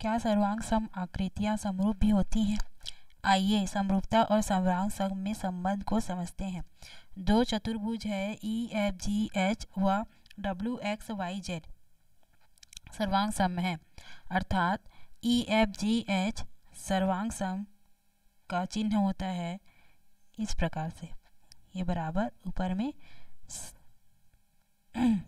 क्या सर्वांग सम आकृतियाँ समरूप भी होती हैं आइए समरूपता और सर्वांग सम में संबंध को समझते हैं दो चतुर्भुज है ई एफ जी एच व डब्ल्यू एक्स वाई जेड सर्वांग सम है अर्थात ई एफ जी एच सर्वांग सम का चिन्ह होता है इस प्रकार से ये बराबर ऊपर में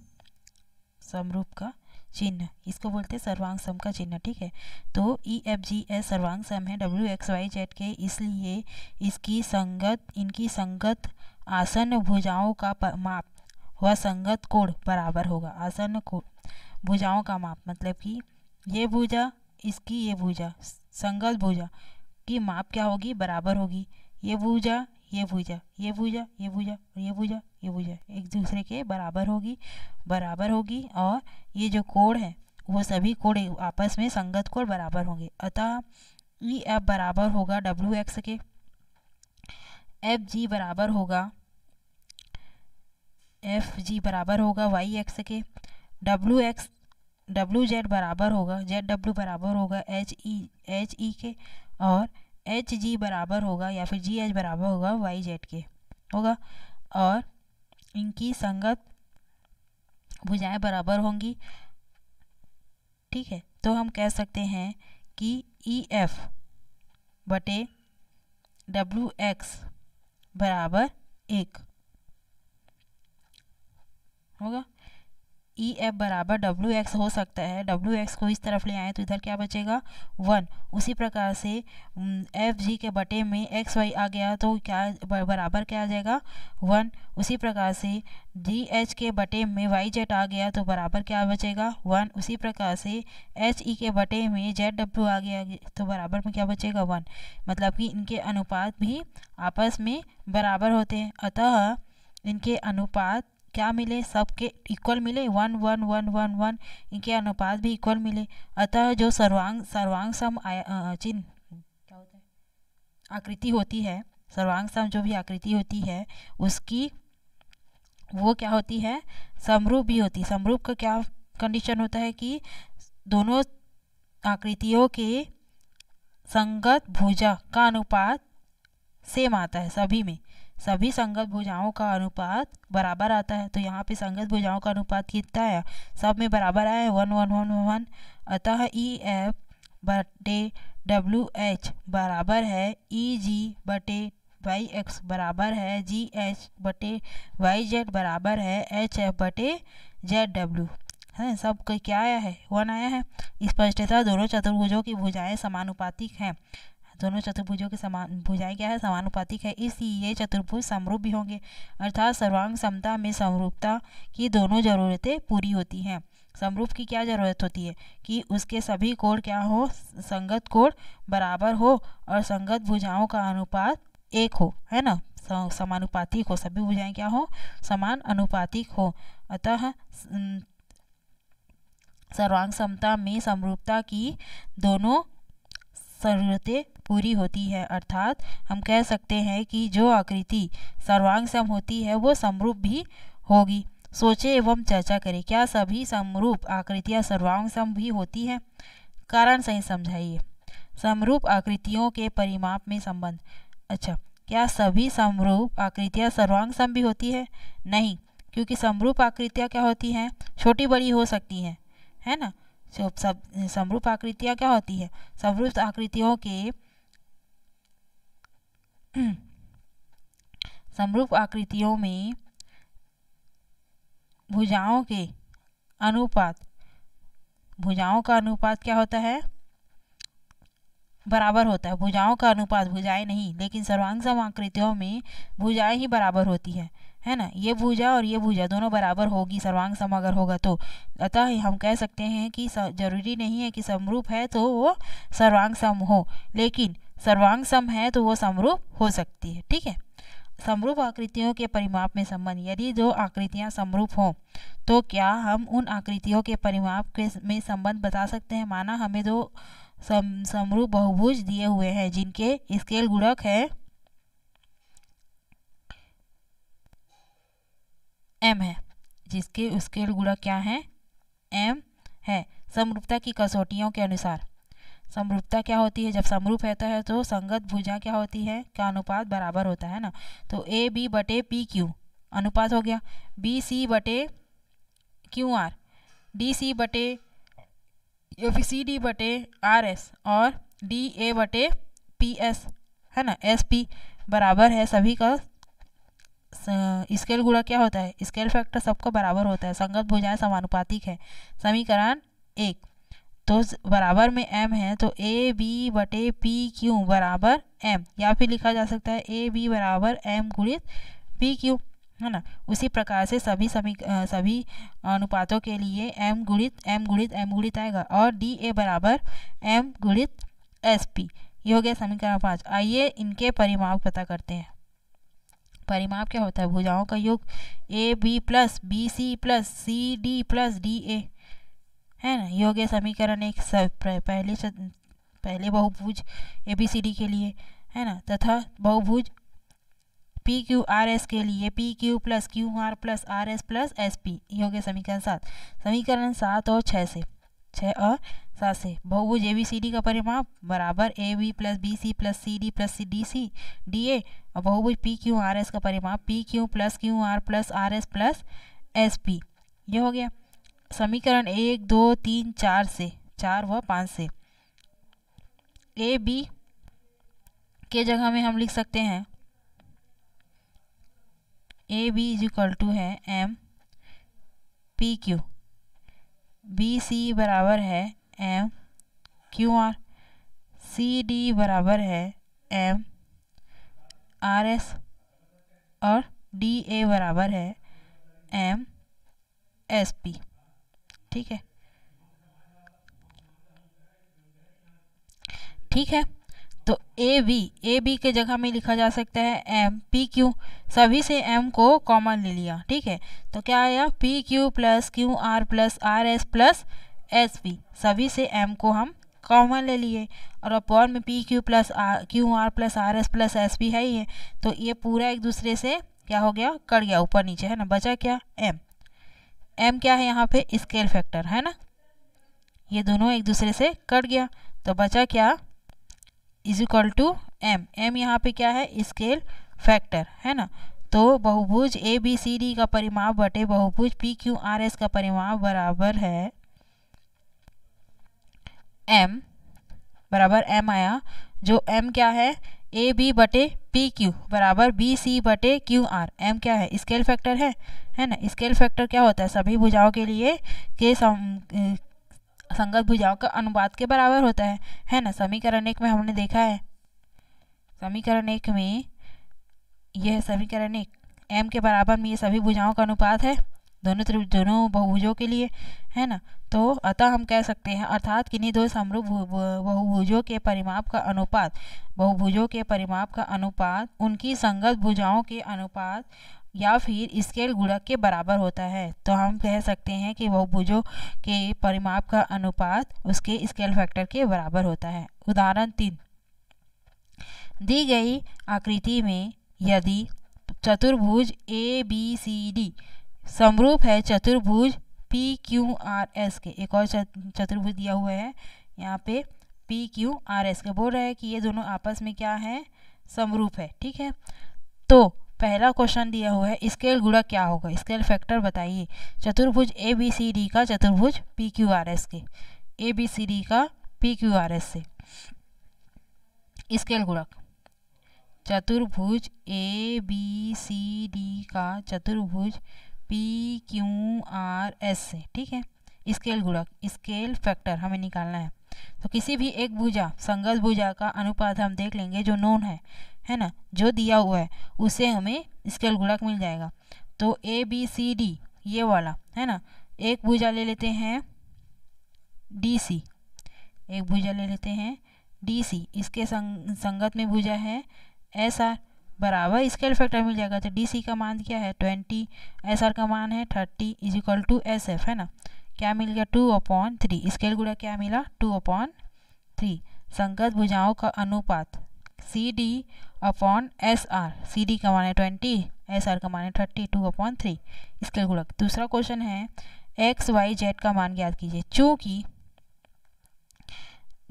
समरूप का चिन्ह इसको बोलते हैं सर्वांग सम का चिन्ह ठीक है तो E e F G S सर्वांग सम है डब्ल्यू एक्स वाई जेड के इसलिए इसकी संगत इनकी संगत आसन भुजाओं का माप व संगत कोण बराबर होगा आसन कोण भुजाओं का माप मतलब कि ये भुजा इसकी ये भुजा संगत भुजा की माप क्या होगी बराबर होगी ये भुजा ये भुजा ये भुजा ये भुजा ये भुजा ये भुजा एक दूसरे के बराबर होगी बराबर होगी और ये जो कोण है वो सभी कोण आपस में संगत कोण बराबर होंगे अतः ई एफ बराबर होगा डब्ल्यू एक्स के एफ जी बराबर होगा एफ जी बराबर होगा वाई एक्स के डब्ल्यू एक्स डब्ल्यू जेड बराबर होगा जेड डब्ल्यू बराबर होगा एच ई एच ई के और एच जी बराबर होगा या फिर जी एच बराबर होगा वाई जेड के होगा और इनकी संगत भुजाएं बराबर होंगी ठीक है तो हम कह सकते हैं कि ई e एफ बटे डब्ल्यू एक्स बराबर एक होगा ई e एफ बराबर डब्ल्यू एक्स हो सकता है डब्ल्यू एक्स को इस तरफ ले आए तो इधर क्या बचेगा वन उसी प्रकार से एफ जी के बटे में एक्स वाई आ गया तो क्या बराबर क्या आ जाएगा वन उसी प्रकार से जी एच के बटे में वाई जेड आ गया तो बराबर क्या बचेगा वन उसी प्रकार से एच ई e के बटे में जेड डब्ल्यू आ गया तो बराबर में क्या बचेगा वन मतलब कि इनके अनुपात भी आपस में बराबर होते हैं अतः इनके अनुपात क्या मिले सबके इक्वल मिले one one one one one इनके अनुपात भी इक्वल मिले अतः जो सर्वांग सर्वांग सम चिन्ह क्या होता है आकृति होती है सर्वांग सम जो भी आकृति होती है उसकी वो क्या होती है समरूप भी होती है समरूप का क्या कंडीशन होता है कि दोनों आकृतियों के संगत भुजा का अनुपात सेम आता है सभी में सभी संगत भुजाओं का अनुपात बराबर आता है तो यहाँ पे संगत भुजाओं का अनुपात कितना है सब में बराबर आया है वन वन वन वन अतः ई e, एफ बटे डब्ल्यू एच बराबर है ई e, जी बटे वाई एक्स बराबर है जी एच बटे वाई जेड बराबर है एच एफ बटे जेड डब्ल्यू है सब क्या आया है वन आया है स्पष्टता दोनों चतुर्भुजों की भुजाएं समानुपातिक हैं दोनों चतुर्भुजों के समान भुजाएं क्या है समानुपातिक है इसलिए ये चतुर्भुज समरूप भी होंगे अर्थात सर्वांग समता में समरूपता की दोनों ज़रूरतें पूरी होती हैं समरूप की क्या ज़रूरत होती है कि उसके सभी कोण क्या हो संगत कोण बराबर हो और संगत भुजाओं का अनुपात एक हो है ना समानुपातिक हो सभी भुजाएं क्या हो समान अनुपातिक हो अतः सर्वांग समता में समरूपता की दोनों ज़रूरतें पूरी होती है अर्थात हम कह सकते हैं कि जो आकृति सर्वांग सम होती है वो समरूप भी होगी सोचे एवं चर्चा करें क्या सभी समरूप आकृतियाँ सर्वांग सम भी होती हैं कारण सही समझाइए समरूप आकृतियों के परिमाप में संबंध अच्छा क्या सभी समरूप आकृतियाँ सर्वांग सम भी होती है नहीं क्योंकि समरूप आकृतियाँ क्या होती हैं छोटी बड़ी हो सकती हैं है ना तो सब समरूप आकृतियाँ क्या होती है समरूप आकृतियों के समरूप आकृतियों में भुजाओं के अनुपात भुजाओं का अनुपात क्या होता है बराबर होता है भुजाओं का अनुपात भुजाएं नहीं लेकिन सर्वांगसम आकृतियों में भुजाएं ही बराबर होती है है ना ये भुजा और ये भुजा दोनों बराबर होगी सर्वांग सम अगर होगा तो अतः हम कह सकते हैं कि जरूरी नहीं है कि समरूप है तो वो सर्वांग सम हो लेकिन सर्वांग सम है तो वो समरूप हो सकती है ठीक है समरूप आकृतियों के परिमाप में संबंध यदि दो आकृतियां समरूप हों तो क्या हम उन आकृतियों के परिमाप के में संबंध बता सकते हैं माना हमें दो सम समरूप बहुभुज दिए हुए हैं जिनके स्केल गुणक है एम है जिसके स्केल गुणक क्या है एम है समरूपता की कसौटियों के अनुसार समरूपता क्या होती है जब समरूप रहता है तो संगत भुजा क्या होती है क्या अनुपात बराबर होता है ना तो ए बी बटे पी क्यू अनुपात हो गया बी सी बटे क्यू आर डी सी बटे या फिर सी डी बटे आर एस और डी ए बटे पी एस है ना एस पी बराबर है सभी का स्केल गुणा क्या होता है स्केल फैक्टर सबका बराबर होता है संगत भुजाएं समानुपातिक है समीकरण एक तो बराबर में m है तो ए बी बटे पी क्यू बराबर एम या फिर लिखा जा सकता है ए बी बराबर एम गुणित पी क्यू है ना उसी प्रकार से सभी सभी सभी अनुपातों के लिए m गुणित m गुणित m गुणित आएगा और डी ए बराबर एम गुणित एस पी ये हो गया समीकरण पाँच आइए इनके परिमाप पता करते हैं परिमाप क्या होता है भुजाओं का योग A B plus B C plus C D plus D A है ना योग्य समीकरण एक पहले पहले बहुभुज ए बी सी डी के लिए है ना तथा बहुभुज पी क्यू आर एस के लिए P Q plus Q R plus R S plus S P योग्य समीकरण सात समीकरण सात और छः से छः और सात से बहुभुज ए बी सी डी का परिमाप बराबर A B plus B C plus C D plus C D C D A और बहुभुज पी क्यू आर एस का परिमाप P Q plus Q R plus R S plus S P ये हो गया समीकरण एक दो तीन चार से चार व पाँच से ए बी के जगह में हम लिख सकते हैं A B is equal to है M P Q B C बराबर है M Q R C D बराबर है एम आर एस और डी ए बराबर है एम एस पी ठीक है ठीक है तो ए बी ए बी के जगह में लिखा जा सकता है एम पी क्यू सभी से एम को कॉमन ले लिया ठीक है तो क्या आया P Q plus Q R plus R S plus S P सभी से एम को हम कॉमन ले लिए और अपॉन में P Q plus R Q R plus R S plus S P है ही है तो ये पूरा एक दूसरे से क्या हो गया कट गया ऊपर नीचे है ना बचा क्या एम एम क्या है यहाँ पे स्केल फैक्टर है ना ये दोनों एक दूसरे से कट गया तो बचा क्या is equal to M M यहाँ पे क्या है स्केल फैक्टर है ना तो बहुभुज ए बी सी डी का परिमाप बटे बहुभुज पी क्यू आर एस का परिमाप बराबर है एम बराबर एम आया जो एम क्या है ए बी बटे पी क्यू बराबर बी सी बटे क्यू आर एम क्या है स्केल फैक्टर है है ना स्केल फैक्टर क्या होता है सभी भुजाओं के लिए के सम, संगत भुजाओं का अनुपात के बराबर होता है है ना समीकरण एक में हमने देखा है समीकरण एक में यह समीकरण एक एम के बराबर में ये सभी भुजाओं का अनुपात है दोनों तरफ दोनों बहुभुजों के लिए है ना तो अतः हम कह सकते हैं अर्थात किन्हीं दो समरूप बहुभुजों के परिमाप का अनुपात बहुभुजों के परिमाप का अनुपात उनकी संगत भुजाओं के अनुपात या फिर स्केल गुणक के बराबर होता है तो हम कह सकते हैं कि बहुभुजों के परिमाप का अनुपात उसके स्केल फैक्टर के बराबर होता है उदाहरण तीन दी गई आकृति में यदि चतुर्भुज ए बी सी डी समरूप है चतुर्भुज पी क्यू आर एस के एक और चतुर्भुज दिया हुआ है यहाँ पे पी क्यू आर एस के बोल रहा है कि ये दोनों आपस में क्या है समरूप है ठीक है तो पहला क्वेश्चन दिया हुआ है स्केल गुड़ा क्या होगा स्केल फैक्टर बताइए चतुर्भुज ए बी सी डी का चतुर्भुज पी क्यू आर एस के ए बी सी डी का पी क्यू आर एस से स्केल गुड़क चतुर्भुज ए बी सी डी का चतुर्भुज पी क्यू आर एस से ठीक है स्केल गुणक स्केल फैक्टर हमें निकालना है तो किसी भी एक भुजा संगत भुजा का अनुपात हम देख लेंगे जो नोन है है ना जो दिया हुआ है उसे हमें स्केल गुणक मिल जाएगा तो ए बी सी डी ये वाला है ना एक भुजा ले लेते हैं डी सी एक भुजा ले लेते हैं डी सी इसके संग, संगत में भुजा है एस आर बराबर स्केल फैक्टर मिल जाएगा तो डी सी का मान क्या है ट्वेंटी एस का मान है thirty is equal to S F है ना क्या मिल गया टू अपॉन थ्री स्केल गुड़ा क्या मिला टू अपॉन थ्री संगत भुजाओं का अनुपात C D upon S R C D का मान है ट्वेंटी एस आर का मान है thirty two upon three scale गुड़क दूसरा क्वेश्चन है एक्स वाई जेड का मान याद कीजिए चूँकि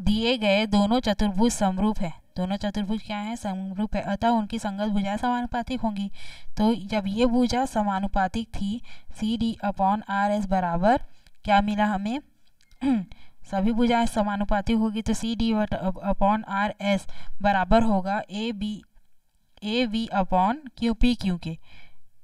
दिए गए दोनों चतुर्भुज समरूप है दोनों चतुर्भुज क्या है समरूप है अतः उनकी संगत भुजा समानुपातिक होंगी तो जब ये भुजा समानुपातिक थी C D upon R S बराबर क्या मिला हमें सभी भुजाएं समानुपातिक होगी तो C D upon R S बराबर होगा A B A V upon Q P Q के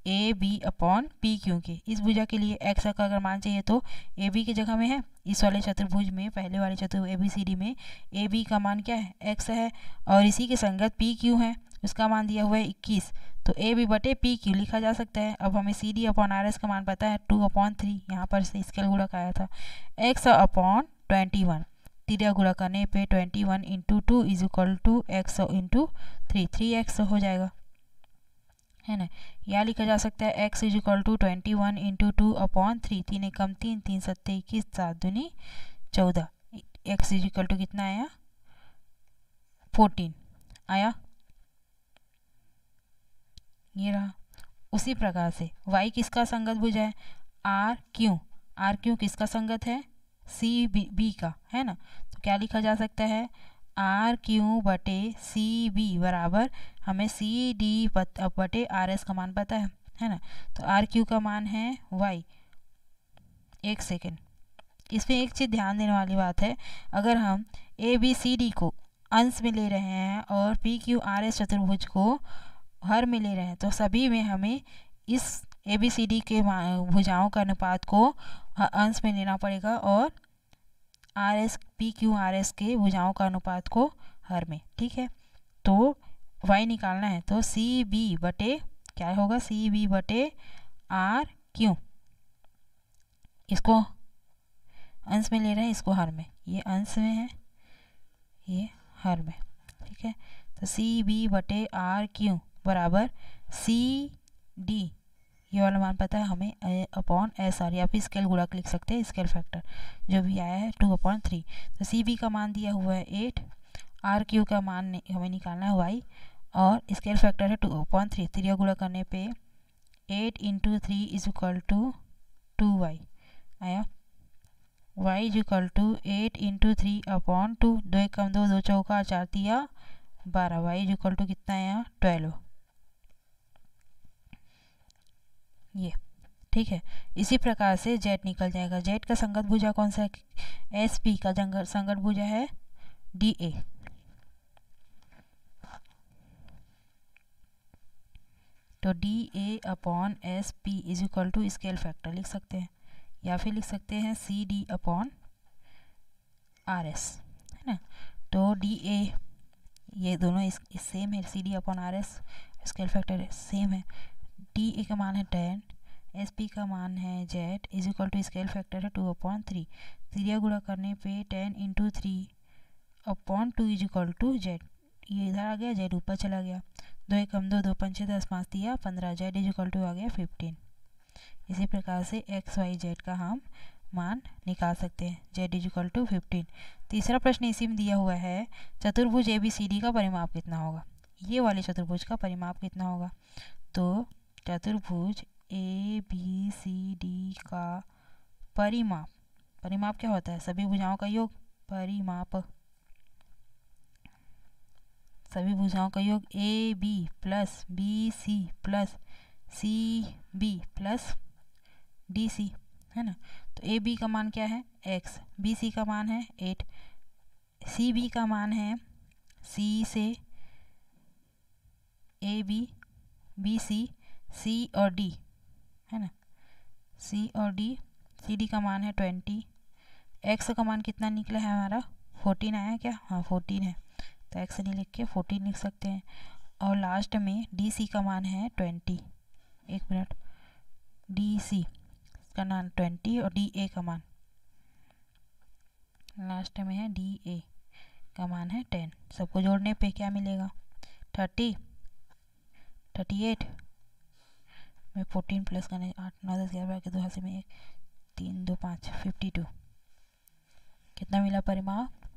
A B upon P Q के इस भुजा के लिए एक्स का अगर मान चाहिए तो ए बी की जगह में है इस वाले चतुर्भुज में पहले वाले चतुर्भुज ए बी सी डी में ए बी का मान क्या है एक्स है और इसी के संगत पी क्यू है उसका मान दिया हुआ है इक्कीस तो ए बी बटे पी क्यू लिखा जा सकता है अब हमें C D upon R S का मान पता है टू अपॉन थ्री यहाँ पर से स्केल गुड़क आया था एक्स अपॉन ट्वेंटी वन तीरा गुड़ा करने पे twenty one into two is equal to X into three three X हो जाएगा है ना यह लिखा जा सकता है X is equal to twenty one into two upon three तीन एकम तीन तीन सत्ते इक्कीस सात दुनी चौदह एक्स इज इक्वल टू कितना आया फोर्टीन आया ये रहा उसी प्रकार से वाई किसका संगत भुजा है आर क्यू आर क्यू किसका संगत है सी बी, बी का है ना तो क्या लिखा जा सकता है आर क्यू बटे सी बी बराबर हमें सी डी बटे आर एस का मान पता है है ना तो आर क्यू का मान है वाई एक सेकेंड इसमें एक चीज़ ध्यान देने वाली बात है अगर हम ए बी सी डी को अंश में ले रहे हैं और पी क्यू आर एस चतुर्भुज को हर में ले रहे हैं तो सभी में हमें इस ए बी सी डी के भुजाओं का अनुपात को अंश में लेना पड़ेगा और R S P Q R S के भुजाओं का अनुपात को हर में ठीक है तो वाई निकालना है तो सी बी बटे क्या होगा सी बी बटे आर क्यू इसको अंश में ले रहे हैं इसको हर में ये अंश में है ये हर में ठीक है तो सी बी बटे आर क्यू बराबर सी डी ये वाला मान पता है हमें ए अपॉन एस आर या फिर स्केल गुड़ा लिख सकते हैं स्केल फैक्टर जो भी आया है टू अपॉन थ्री तो सी बी का मान दिया हुआ है एट आर क्यू का मान हमें निकालना है वाई और स्केल फैक्टर है टू अपॉन थ्री थ्री गुड़ा करने पे eight into three is equal to two Y आया Y is equal to eight into three upon two दो एक कम दो दो चौका चार दिया बारह वाई इज इक्वल टू कितना आया ट्वेल्व ये ठीक है इसी प्रकार से जेट निकल जाएगा जेट का संगत भुजा कौन सा है एस पी का जंग संगत भुजा है डी ए तो D A upon S P is equal to scale factor लिख सकते हैं या फिर लिख सकते हैं C D upon R S है ना तो डी ए ये दोनों इस, इस सेम है C D upon R S scale factor same है डी ए e का मान है टेन एस पी का मान है Z is equal to scale factor है टू अपॉन थ्री त्रिया गुड़ा करने पे ten into three upon two is equal to Z ये इधर आ गया जेड ऊपर चला गया दो एक कम दो दो पंचे दस पाँच दिया पंद्रह जेड इज इक्वल टू आ गया फिफ्टीन इसी प्रकार से एक्स वाई जेड का हम मान निकाल सकते हैं Z is equal to fifteen तीसरा प्रश्न इसी में दिया हुआ है चतुर्भुज ए बी सी डी का परिमाप कितना होगा ये वाले चतुर्भुज का परिमाप कितना होगा तो चतुर्भुज ए बी सी डी का परिमाप परिमाप क्या होता है सभी भुजाओं का योग परिमाप सभी भुजाओं का योग A B plus B C plus C B plus D C है ना तो ए बी का मान क्या है एक्स बी सी का मान है एट सी बी का मान है सी से ए बी बी सी सी और डी है ना सी और डी सी डी का मान है ट्वेंटी एक्स का मान कितना निकला है हमारा फोर्टीन आया क्या हाँ फोर्टीन है तो एक्स नहीं लिख के फोर्टीन लिख सकते हैं और लास्ट में डी सी का मान है ट्वेंटी एक मिनट डी सी का मान ट्वेंटी और डी ए का मान लास्ट में है डी ए का मान है टेन सबको जोड़ने पे क्या मिलेगा थर्टी थर्टी एट मैं फोर्टीन प्लस करने आठ नौ दस ग्यारह के दो हाथ में एक तीन दो पाँच फिफ्टी टू कितना मिला परिमाप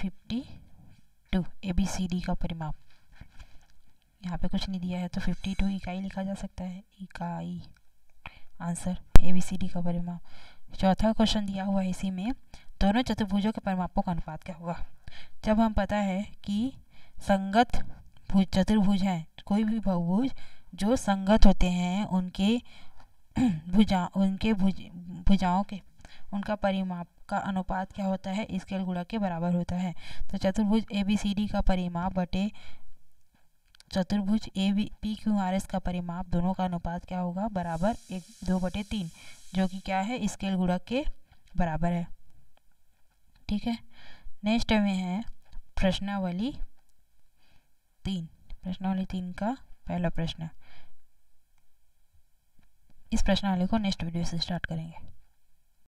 fifty two A B C D का परिमाप यहाँ पे कुछ नहीं दिया है तो फिफ्टी टू इकाई लिखा जा सकता है इकाई answer A B C D का परिमाप चौथा क्वेश्चन दिया हुआ है इसी में दोनों चतुर्भुजों के परिमापों का अनुपात क्या होगा जब हम पता है कि संगत भुज चतुर्भुज हैं कोई भी बहुभुज जो संगत होते हैं उनके भुजा उनके भुज भुजाओं के उनका परिमाप का अनुपात क्या होता है स्केल गुणा के बराबर होता है तो चतुर्भुज ए बी सी डी का परिमाप बटे चतुर्भुज A B P Q R S का परिमाप दोनों का अनुपात क्या होगा बराबर एक दो बटे तीन जो कि क्या है स्केल गुणक के बराबर है ठीक है नेक्स्ट में है प्रश्नावली तीन प्रश्नावली तीन का पहला प्रश्न इस प्रश्नावली को नेक्स्ट वीडियो से स्टार्ट करेंगे